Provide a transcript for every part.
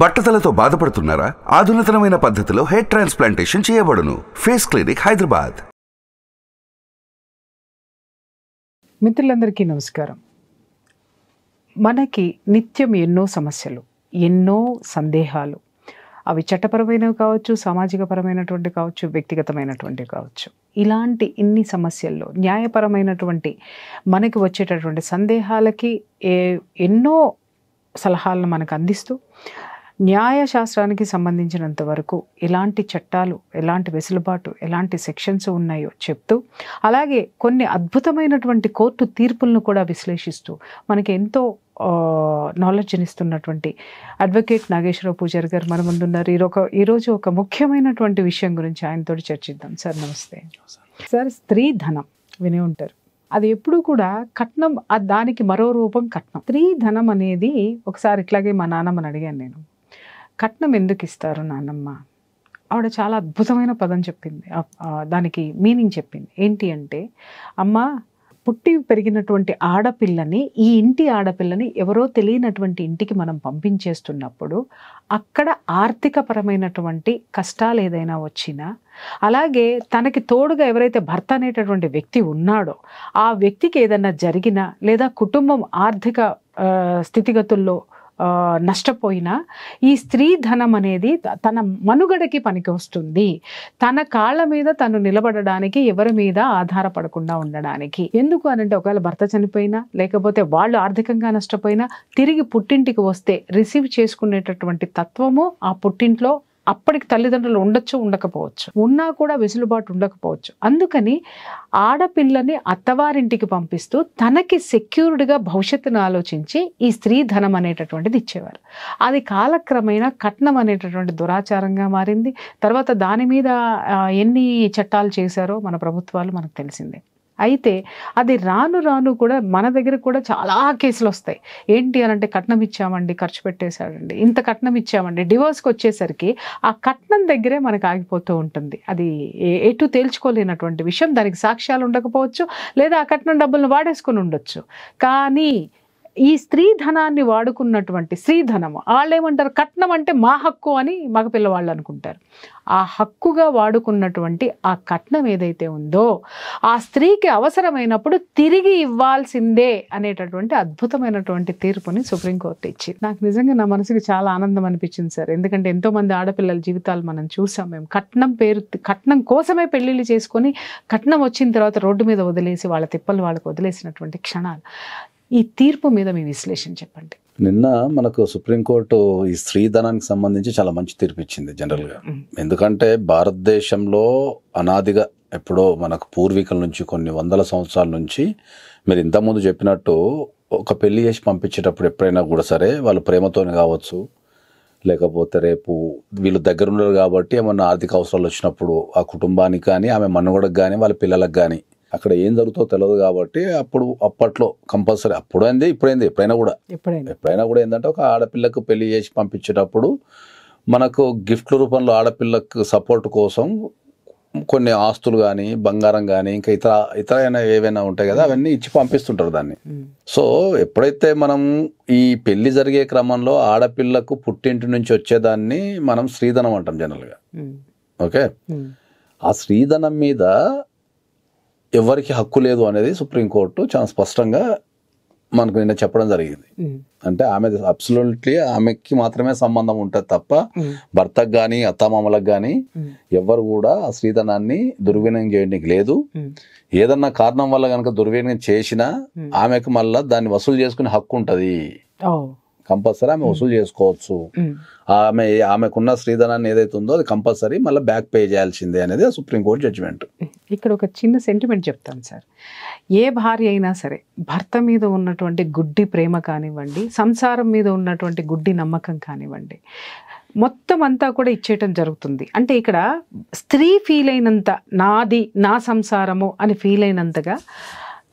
బట్టతలతో బాధపడుతున్నారా ఆధునతనమైన పద్ధతిలో హెయిర్ ట్రాన్స్ప్లాంటేషన్ చేయబడును ఫేస్ క్లినిక్ హైదరాబాద్ మిత్రులందరికీ నమస్కారం మనకి నిత్యం ఎన్నో సమస్యలు ఎన్నో సందేహాలు అవి చట్టపరమైనవి కావచ్చు సామాజికపరమైనటువంటి కావచ్చు వ్యక్తిగతమైనటువంటి కావచ్చు ఇలాంటి ఇన్ని సమస్యల్లో న్యాయపరమైనటువంటి మనకి వచ్చేటటువంటి సందేహాలకి ఎన్నో సలహాలను మనకు అందిస్తూ న్యాయశాస్త్రానికి సంబంధించినంత వరకు ఎలాంటి చట్టాలు ఎలాంటి వెసులుబాటు ఎలాంటి సెక్షన్స్ ఉన్నాయో చెప్తూ అలాగే కొన్ని అద్భుతమైనటువంటి కోర్టు తీర్పులను కూడా విశ్లేషిస్తూ మనకి ఎంతో నాలెడ్జ్ని ఇస్తున్నటువంటి అడ్వకేట్ నాగేశ్వరరావు పూజారి గారు మన ముందు ఉన్నారు ఈరోజు ఈరోజు ఒక ముఖ్యమైనటువంటి విషయం గురించి ఆయనతో చర్చిద్దాం సార్ నమస్తే సార్ స్త్రీ ధనం విని ఉంటారు అది ఎప్పుడు కూడా కట్నం దానికి మరో రూపం కట్నం స్త్రీ ధనం అనేది ఒకసారి ఇట్లాగే మా నాన్నమ్మని అడిగాను నేను కట్నం ఎందుకు ఇస్తారు నాన్నమ్మ ఆవిడ చాలా అద్భుతమైన పదం చెప్పింది దానికి మీనింగ్ చెప్పింది ఏంటి అంటే అమ్మ పుట్టి పెరిగినటువంటి ఆడపిల్లని ఈ ఇంటి ఆడపిల్లని ఎవరో తెలియనటువంటి ఇంటికి మనం పంపించేస్తున్నప్పుడు అక్కడ ఆర్థికపరమైనటువంటి కష్టాలు ఏదైనా వచ్చినా అలాగే తనకి తోడుగా ఎవరైతే భర్త అనేటటువంటి వ్యక్తి ఉన్నాడో ఆ వ్యక్తికి ఏదైనా జరిగినా లేదా కుటుంబం ఆర్థిక స్థితిగతుల్లో నష్టపోయినా ఈ స్త్రీ ధనం అనేది తన మనుగడకి పనికి వస్తుంది తన కాళ్ళ మీద తను నిలబడడానికి ఎవరి మీద ఆధారపడకుండా ఉండడానికి ఎందుకు అనంటే ఒకవేళ భర్త చనిపోయినా లేకపోతే వాళ్ళు ఆర్థికంగా నష్టపోయినా తిరిగి పుట్టింటికి వస్తే రిసీవ్ చేసుకునేటటువంటి తత్వము ఆ పుట్టింట్లో అప్పటికి తల్లిదండ్రులు ఉండొచ్చు ఉండకపోవచ్చు ఉన్నా కూడా వెసులుబాటు ఉండకపోవచ్చు అందుకని ఆడపిల్లని అత్తవారింటికి పంపిస్తూ తనకి సెక్యూర్డ్గా భవిష్యత్తును ఆలోచించి ఈ స్త్రీ ధనం అనేటటువంటిది ఇచ్చేవారు అది కాలక్రమేణా కట్నం అనేటటువంటి దురాచారంగా మారింది తర్వాత దాని మీద ఎన్ని చట్టాలు చేశారో మన ప్రభుత్వాలు మనకు తెలిసిందే అయితే అది రాను రాను కూడా మన దగ్గర కూడా చాలా కేసులు వస్తాయి ఏంటి అని అంటే కట్నం ఇచ్చామండి ఖర్చు పెట్టేశాడండి ఇంత కట్నం ఇచ్చామండి డివోర్స్కి వచ్చేసరికి ఆ కట్నం దగ్గరే మనకు ఆగిపోతూ ఉంటుంది అది ఎటు తేల్చుకోలేనటువంటి విషయం దానికి సాక్ష్యాలు ఉండకపోవచ్చు లేదా ఆ కట్నం డబ్బులను వాడేసుకుని ఉండొచ్చు కానీ ఈ స్త్రీ ధనాన్ని వాడుకున్నటువంటి స్త్రీ ధనము వాళ్ళు ఏమంటారు కట్నం అంటే మా హక్కు అని మగపిల్లవాళ్ళు అనుకుంటారు ఆ హక్కుగా వాడుకున్నటువంటి ఆ కట్నం ఏదైతే ఉందో ఆ స్త్రీకి అవసరమైనప్పుడు తిరిగి ఇవ్వాల్సిందే అనేటటువంటి అద్భుతమైనటువంటి తీర్పుని సుప్రీంకోర్టు ఇచ్చింది నాకు నిజంగా నా మనసుకి చాలా ఆనందం అనిపించింది సార్ ఎందుకంటే ఎంతోమంది ఆడపిల్లల జీవితాలు మనం చూసాం మేము కట్నం పేరు కట్నం కోసమే పెళ్ళిళ్ళు చేసుకొని కట్నం వచ్చిన తర్వాత రోడ్డు మీద వదిలేసి వాళ్ళ తిప్పలు వాళ్ళకు వదిలేసినటువంటి క్షణాలు ఈ తీర్పు మీద మీ విశ్లేషణ చెప్పండి నిన్న మనకు సుప్రీంకోర్టు ఈ స్త్రీధనానికి సంబంధించి చాలా మంచి తీర్పు ఇచ్చింది జనరల్గా ఎందుకంటే భారతదేశంలో అనాదిగా ఎప్పుడో మనకు పూర్వీకుల నుంచి కొన్ని వందల సంవత్సరాల నుంచి మీరు ఇంతకుముందు చెప్పినట్టు ఒక పెళ్లి చేసి పంపించేటప్పుడు ఎప్పుడైనా కూడా సరే వాళ్ళు ప్రేమతోనే కావచ్చు లేకపోతే రేపు వీళ్ళు దగ్గర ఉన్నారు కాబట్టి ఏమన్నా ఆర్థిక అవసరాలు వచ్చినప్పుడు ఆ కుటుంబానికి కానీ ఆమె మనుగడకు కానీ వాళ్ళ పిల్లలకు కానీ అక్కడ ఏం జరుగుతుందో తెలియదు కాబట్టి అప్పుడు అప్పట్లో కంపల్సరీ అప్పుడైంది ఇప్పుడైంది ఎప్పుడైనా కూడా ఎప్పుడైనా కూడా ఏంటంటే ఒక ఆడపిల్లకు పెళ్లి చేసి పంపించేటప్పుడు మనకు గిఫ్ట్ల రూపంలో ఆడపిల్లకు సపోర్ట్ కోసం కొన్ని ఆస్తులు కానీ బంగారం కానీ ఇంకా ఇతర ఇతర ఏవైనా ఉంటాయి కదా అవన్నీ ఇచ్చి పంపిస్తుంటారు దాన్ని సో ఎప్పుడైతే మనం ఈ పెళ్లి జరిగే క్రమంలో ఆడపిల్లకు పుట్టింటి నుంచి వచ్చేదాన్ని మనం స్త్రీధనం అంటాం జనరల్గా ఓకే ఆ స్త్రీధనం మీద ఎవరికి హక్కు లేదు అనేది సుప్రీంకోర్టు చాలా స్పష్టంగా మనకు నిన్న చెప్పడం జరిగింది అంటే ఆమె అబ్సల్యూట్లీ ఆమెకి మాత్రమే సంబంధం ఉంటుంది తప్ప భర్తకు కానీ అత్తామామలకు కానీ ఎవరు కూడా ఆ స్త్రీధనాన్ని దుర్వినియోగం చేయడానికి లేదు ఏదన్నా కారణం వల్ల కనుక దుర్వినియోగం చేసినా ఆమెకు మళ్ళీ దాన్ని వసూలు చేసుకునే హక్కు ఉంటుంది కంపల్సరీ ఆమె వసూలు చేసుకోవచ్చు ఆమె ఆమెకున్న స్త్రీధనాన్ని ఏదైతే ఉందో అది కంపల్సరీ మళ్ళీ బ్యాక్ పే చేయాల్సిందే అనేది సుప్రీంకోర్టు జడ్జిమెంట్ ఇక్కడ ఒక చిన్న సెంటిమెంట్ చెప్తాను సార్ ఏ భార్య అయినా సరే భర్త మీద ఉన్నటువంటి గుడ్డి ప్రేమ కానివ్వండి సంసారం మీద ఉన్నటువంటి గుడ్డి నమ్మకం కానివ్వండి మొత్తం అంతా కూడా ఇచ్చేయటం జరుగుతుంది అంటే ఇక్కడ స్త్రీ ఫీల్ అయినంత నాది నా సంసారము అని ఫీల్ అయినంతగా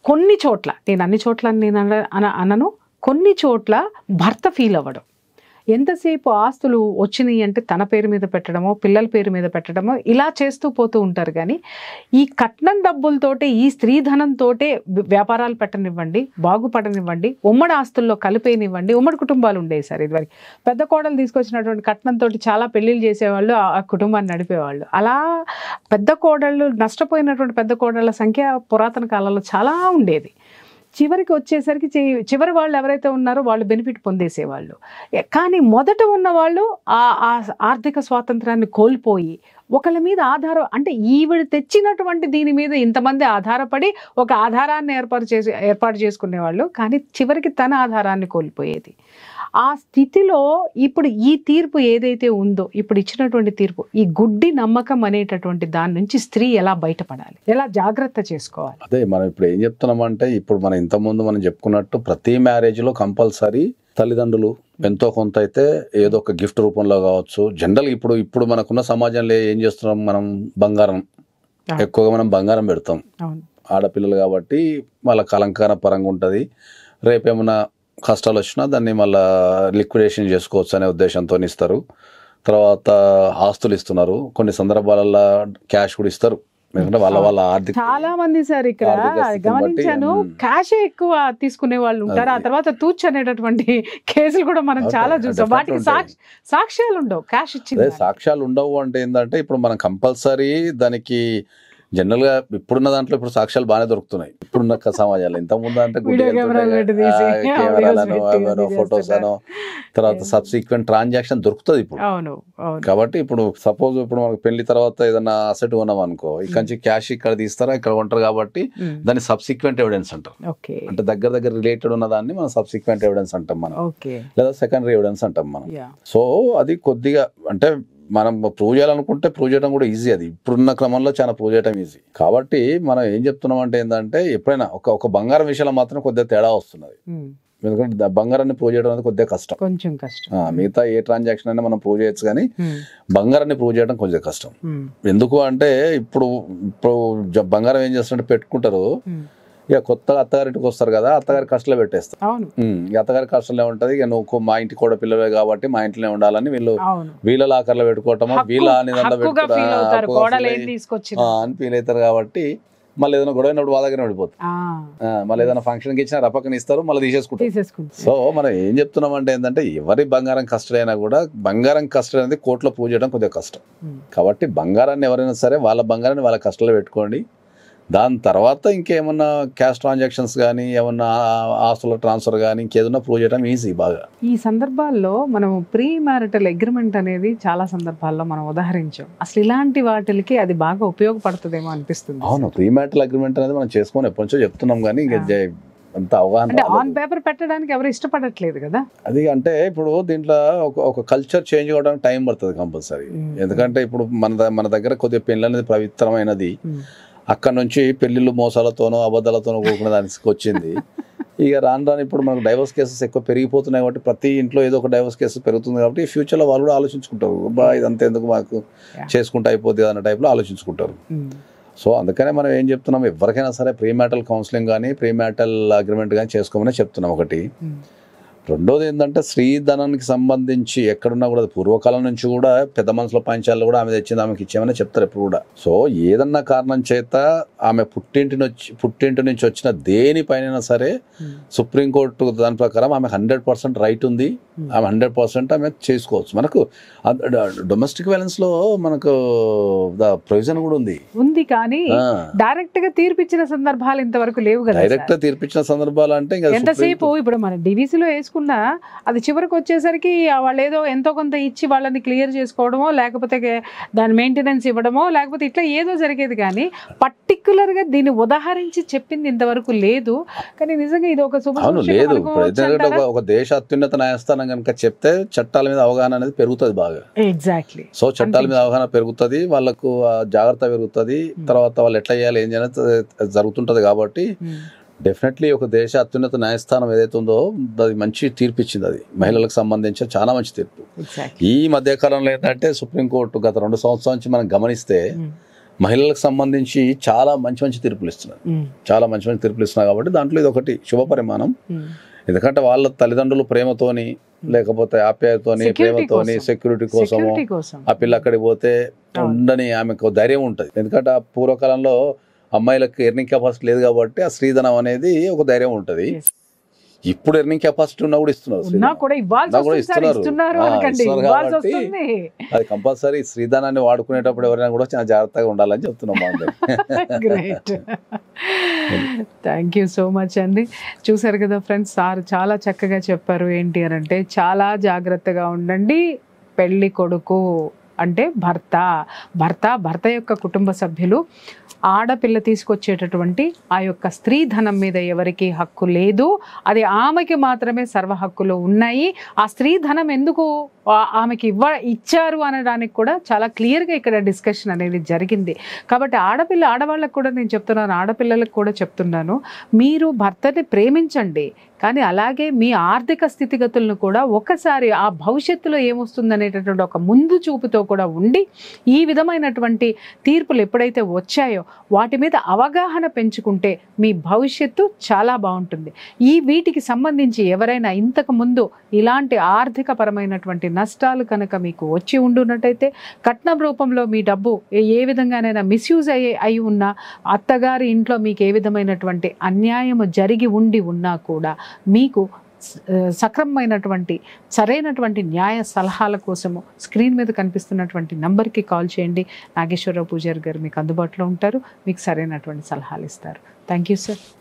కొన్ని చోట్ల నేను అన్ని చోట్ల నేను అన అనను కొన్ని చోట్ల భర్త ఫీల్ అవ్వడం ఎంతసేపు ఆస్తులు వచ్చినాయి అంటే తన పేరు మీద పెట్టడమో పిల్లల పేరు మీద పెట్టడమో ఇలా చేస్తూ పోతూ ఉంటారు కానీ ఈ కట్నం డబ్బులతోటే ఈ స్త్రీధనంతో వ్యాపారాలు పెట్టనివ్వండి బాగుపడనివ్వండి ఉమ్మడి ఆస్తుల్లో కలిపేనివ్వండి ఉమ్మడి కుటుంబాలు ఉండేవి సార్ వరకు పెద్ద కోడలు తీసుకొచ్చినటువంటి కట్నంతో చాలా పెళ్ళిళ్ళు చేసేవాళ్ళు ఆ కుటుంబాన్ని నడిపేవాళ్ళు అలా పెద్ద కోడళ్ళు నష్టపోయినటువంటి పెద్ద కోడళ్ళ సంఖ్య పురాతన కాలంలో చాలా ఉండేది చివరికి వచ్చేసరికి చివరి వాళ్ళు ఎవరైతే ఉన్నారో వాళ్ళు బెనిఫిట్ పొందేసేవాళ్ళు కానీ మొదట ఉన్న వాళ్ళు ఆ ఆర్థిక స్వాతంత్రాన్ని కోల్పోయి ఒకళ్ళ మీద ఆధారం అంటే ఈవిడ తెచ్చినటువంటి దీని మీద ఇంతమంది ఆధారపడి ఒక ఆధారాన్ని ఏర్పాటు చేసి ఏర్పాటు చేసుకునేవాళ్ళు కానీ చివరికి తన ఆధారాన్ని కోల్పోయేది ఆ స్థితిలో ఇప్పుడు ఈ తీర్పు ఏదైతే ఉందో ఇప్పుడు ఇచ్చినటువంటి తీర్పు ఈ గుడ్డి నమ్మకం అనేటటువంటి దాని నుంచి స్త్రీ ఎలా బయటపడాలి ఎలా జాగ్రత్త చేసుకోవాలి అదే మనం ఇప్పుడు ఏం చెప్తున్నామంటే ఇప్పుడు మనం ఇంతకుముందు మనం చెప్పుకున్నట్టు ప్రతి మ్యారేజ్లో కంపల్సరీ తల్లిదండ్రులు ఎంతో కొంత అయితే ఏదో ఒక గిఫ్ట్ రూపంలో కావచ్చు జనరల్ ఇప్పుడు ఇప్పుడు మనకున్న సమాజంలో ఏం చేస్తున్నాం మనం బంగారం ఎక్కువగా మనం బంగారం పెడతాం ఆడపిల్లలు కాబట్టి వాళ్ళకి అలంకార పరంగా ఉంటుంది రేపేమన్నా కష్టాలు వచ్చినా దాన్ని మళ్ళీ లిక్విడేషన్ చేసుకోవచ్చు అనే ఉద్దేశంతో ఇస్తారు తర్వాత ఆస్తులు ఇస్తున్నారు కొన్ని సందర్భాలలో క్యాష్ కూడా ఇస్తారు ఎందుకంటే వాళ్ళ వాళ్ళ ఆర్థిక చాలా మంది సార్ ఇక్కడ గమనించాను క్యాష్ ఎక్కువ తీసుకునే వాళ్ళు ఉంటారు ఆ తర్వాత తూచ్ అనేటటువంటి కేసులు కూడా మనం చాలా చూసాం వాటికి సాక్ష్యాలు ఉండవు క్యాష్ ఇచ్చింది సాక్ష్యాలు ఉండవు అంటే ఏంటంటే ఇప్పుడు మనం కంపల్సరీ దానికి జనరల్గా ఇప్పుడున్న దాంట్లో ఇప్పుడు సాక్ష్యాలు బాగానే దొరుకుతున్నాయి ఇప్పుడున్న సమాజాలు ఇంత ముందు అంటే కెమెరాలను ఫొటోస్ అనో తర్వాత సబ్సిక్వెంట్ ట్రాన్సాక్షన్ దొరుకుతుంది ఇప్పుడు కాబట్టి ఇప్పుడు సపోజ్ ఇప్పుడు మనకు పెళ్లి తర్వాత ఏదైనా అసెట్ ఉన్నాం అనుకో ఇక్కడ hmm. నుంచి క్యాష్ ఇక్కడ తీస్తారా ఇక్కడ ఉంటారు కాబట్టి hmm. దాన్ని సబ్సిక్వెంట్ ఎవిడెన్స్ అంటారు అంటే దగ్గర దగ్గర రిలేటెడ్ ఉన్న దాన్ని మనం సబ్సిక్వెంట్ ఎవిడెన్స్ అంటాం మనం లేదా సెకండరీ ఎవిడెన్స్ అంటాం మనం సో అది కొద్దిగా అంటే మనం ప్రూవ్ చేయాలనుకుంటే ప్రూవ్ చేయడం కూడా ఈజీ అది ఇప్పుడున్న క్రమంలో చాలా ప్రూవ్ చేయడం ఈజీ కాబట్టి మనం ఏం చెప్తున్నాం అంటే ఏంటంటే ఎప్పుడైనా ఒక ఒక బంగారం విషయంలో మాత్రం కొద్దిగా తేడా వస్తున్నది ఎందుకంటే బంగారాన్ని ప్రూవ్ చేయడం అనేది కొద్దిగా కష్టం కొంచెం కష్టం మిగతా ఏ ట్రాన్సాక్షన్ అయినా మనం ప్రూవ్ చేయొచ్చు కానీ బంగారాన్ని ప్రూవ్ చేయడం కొంచెం కష్టం ఎందుకు అంటే ఇప్పుడు ఇప్పుడు బంగారం ఏం చేస్తుంటే పెట్టుకుంటారు ఇక కొత్తగా అత్తగారింటికి వస్తారు కదా అత్తగారి కష్టాలు పెట్టేస్తారు అత్తగారి కష్టంలో ఉంటది ఇక నువ్వు మా ఇంటి కూడా పిల్లలే కాబట్టి మా ఇంట్లోనే ఉండాలని వీళ్ళు వీళ్ళ లాకర్లో పెట్టుకోవటమో వీళ్ళ అని ఫీల్ అవుతారు కాబట్టి మళ్ళీ ఏదైనా గొడవ ఉన్నప్పుడు వాళ్ళ దగ్గర పడిపోతుంది మళ్ళీ ఏదైనా ఫంక్షన్ కి ఇచ్చినా రపక్కన ఇస్తారు మళ్ళీ తీసేసుకుంటారు సో మనం ఏం చెప్తున్నాం అంటే ఏంటంటే ఎవరి బంగారం కస్టడీ అయినా కూడా బంగారం కస్టడీ అనేది కోర్టులో పూజ చేయడం కొద్దిగా కష్టం కాబట్టి బంగారాన్ని ఎవరైనా సరే వాళ్ళ బంగారాన్ని వాళ్ళ కష్టాలు పెట్టుకోండి దాని తర్వాత ఇంకేమన్నా క్యాష్ ట్రాన్సాక్షన్స్ కానీ ఏమన్నా ఆస్తుల ట్రాన్స్ఫర్ కానీ ఇంకేదన్నా ప్రూవ్ చేయడం ఈజీ బాగా ఈ సందర్భాల్లో మనం ప్రీ మ్యారిటల్ అగ్రిమెంట్ అనేది చాలా సందర్భాల్లో మనం ఉదాహరించాం అసలు ఇలాంటి వాటికి అది బాగా ఉపయోగపడుతుందేమో అనిపిస్తుంది అవును ప్రీ మ్యారిటల్ అగ్రిమెంట్ అనేది మనం చేసుకొని ఎప్పటి చెప్తున్నాం కానీ అంత అవగాహన ఆన్ పేపర్ పెట్టడానికి ఎవరు ఇష్టపడట్లేదు కదా అది అంటే ఇప్పుడు దీంట్లో ఒక ఒక కల్చర్ చేంజ్ అవ్వడానికి టైం పడుతుంది కంపల్సరీ ఎందుకంటే ఇప్పుడు మన మన దగ్గర కొద్దిగా పెళ్ళనేది పవిత్రమైనది అక్కడ నుంచి పెళ్లిళ్ళు మోసాలతోనో అబద్ధాలతోనో కోరుకునే దానికి వచ్చింది ఇక రాను రాను ఇప్పుడు మనకు డైవర్స్ కేసెస్ ఎక్కువ పెరిగిపోతున్నాయి కాబట్టి ప్రతి ఇంట్లో ఏదో ఒక డైవర్స్ కేసెస్ పెరుగుతుంది కాబట్టి ఫ్యూచర్లో వాళ్ళు కూడా ఆలోచించుకుంటారు బా ఇదంతా ఎందుకు మాకు చేసుకుంటూ అయిపోతుంది అన్న టైప్లో ఆలోచించుకుంటారు hmm. సో అందుకనే మనం ఏం చెప్తున్నాం ఎవరికైనా సరే ప్రీమ్యాటల్ కౌన్సిలింగ్ కానీ ప్రీమ్యాటల్ అగ్రిమెంట్ కానీ చేసుకోమని చెప్తున్నాం ఒకటి hmm. రెండోది ఏంటంటే స్త్రీధనానికి సంబంధించి ఎక్కడున్నా కూడా పూర్వకాలం నుంచి కూడా పెద్ద మనసులో పంచాలు కూడా ఆమె తెచ్చింది ఆమెకి ఇచ్చామని చెప్తారు ఎప్పుడు కూడా సో ఏదన్నా కారణం చేత ఆమె పుట్టింటి నుంచి పుట్టింటి నుంచి వచ్చిన దేనిపైన సరే hmm. సుప్రీంకోర్టు దాని ప్రకారం ఆమె హండ్రెడ్ పర్సెంట్ రైట్ ఉంది ఆమె హండ్రెడ్ పర్సెంట్ ఆమె చేసుకోవచ్చు మనకు డొమెస్టిక్ వైలెన్స్ లో మనకు ప్రొవిజన్ కూడా ఉంది ఉంది కానీ డైరెక్ట్ గా తీర్పిచ్చిన సందర్భాలు ఇంతవరకు లేవు కదా డైరెక్ట్ గా తీర్పిచ్చిన సందర్భాలు అంటే ఎంతసేపు ఇప్పుడు మన డివిసి లో వేసుకున్నా అది చివరికి వచ్చేసరికి వాళ్ళు ఏదో ఎంతో కొంత ఇచ్చి వాళ్ళని క్లియర్ చేసుకోవడమో లేకపోతే దాని మెయింటెనెన్స్ ఇవ్వడమో లేకపోతే ఇట్లా ఏదో జరిగేది కానీ పర్టికులర్ గా దీన్ని ఉదాహరించి చెప్పింది ఇంతవరకు లేదు కానీ నిజంగా ఇది ఒక శుభ లేదు ఒక దేశ అత్యున్నత న్యాయస్థానం కనుక చెప్తే చట్టాల మీద అవగాహన అనేది పెరుగుతుంది బాగా ఎగ్జాక్ట్లీ సో చట్టాల మీద అవగాహన పెరుగుతుంది వాళ్ళకు జాగ్రత్త పెరుగుతుంది hmm. తర్వాత వాళ్ళు ఎట్లా చేయాలి ఏం చేయాలి జరుగుతుంటుంది కాబట్టి hmm. డెఫినెట్లీ ఒక దేశ అత్యున్నత న్యాయస్థానం ఏదైతే ఉందో అది మంచి తీర్పు ఇచ్చింది అది మహిళలకు సంబంధించి చాలా మంచి తీర్పు ఈ మధ్యకాలంలో ఏంటంటే సుప్రీంకోర్టు గత రెండు సంవత్సరాల నుంచి మనం గమనిస్తే hmm. మహిళలకు సంబంధించి చాలా మంచి మంచి తీర్పులు ఇస్తున్నారు చాలా మంచి మంచి తీర్పులు ఇస్తున్నారు కాబట్టి దాంట్లో ఇది ఒకటి పరిమాణం ఎందుకంటే వాళ్ళ తల్లిదండ్రులు ప్రేమతోని Hmm. లేకపోతే ఆప్యాయతోని ప్రేమతోని సెక్యూరిటీ కోసము ఆ పిల్ల అక్కడికి పోతే hmm. ఉండని ఆమెకు ధైర్యం ఉంటుంది ఎందుకంటే ఆ పూర్వకాలంలో అమ్మాయిలకు ఎర్నింగ్ కెపాసిటీ లేదు కాబట్టి ఆ స్త్రీధనం అనేది ఒక ధైర్యం ఉంటుంది ఇప్పుడు ఎర్నింగ్ కెపాసిటీ ఉన్నా కూడా ఇస్తున్నారు కూడా అది కంపల్సరీ శ్రీధనాన్ని వాడుకునేటప్పుడు ఎవరైనా కూడా చాలా జాగ్రత్తగా ఉండాలని చెప్తున్నాం great thank you so much అండి చూసారు కదా ఫ్రెండ్స్ సార్ చాలా చక్కగా చెప్పారు ఏంటి అని అంటే చాలా జాగ్రత్తగా ఉండండి పెళ్ళి కొడుకు అంటే భర్త భర్త భర్త యొక్క కుటుంబ సభ్యులు ఆడపిల్ల తీసుకొచ్చేటటువంటి ఆ యొక్క స్త్రీ ధనం మీద ఎవరికి హక్కు లేదు అది ఆమెకి మాత్రమే సర్వ హక్కులు ఉన్నాయి ఆ స్త్రీ ధనం ఎందుకు ఆమెకి ఇవ్వ ఇచ్చారు అనడానికి కూడా చాలా క్లియర్గా ఇక్కడ డిస్కషన్ అనేది జరిగింది కాబట్టి ఆడపిల్ల ఆడవాళ్ళకు కూడా నేను చెప్తున్నాను ఆడపిల్లలకు కూడా చెప్తున్నాను మీరు భర్తని ప్రేమించండి కానీ అలాగే మీ ఆర్థిక స్థితిగతులను కూడా ఒకసారి ఆ భవిష్యత్తులో ఏమొస్తుంది అనేటటువంటి ఒక ముందు చూపుతో కూడా ఉండి ఈ విధమైనటువంటి తీర్పులు ఎప్పుడైతే వచ్చాయో వాటి మీద అవగాహన పెంచుకుంటే మీ భవిష్యత్తు చాలా బాగుంటుంది ఈ వీటికి సంబంధించి ఎవరైనా ఇంతకు ముందు ఇలాంటి ఆర్థిక పరమైనటువంటి నష్టాలు కనుక మీకు వచ్చి ఉండున్నట్టయితే కట్నం రూపంలో మీ డబ్బు ఏ విధంగానైనా మిస్యూజ్ అయ్యే అయి ఉన్నా అత్తగారి ఇంట్లో మీకు ఏ విధమైనటువంటి అన్యాయము జరిగి ఉండి ఉన్నా కూడా మీకు సక్రమమైనటువంటి సరైనటువంటి న్యాయ సలహాల కోసము స్క్రీన్ మీద కనిపిస్తున్నటువంటి నంబర్కి కాల్ చేయండి నాగేశ్వరరావు పూజారి గారు మీకు అందుబాటులో ఉంటారు మీకు సరైనటువంటి సలహాలు ఇస్తారు థ్యాంక్ యూ సార్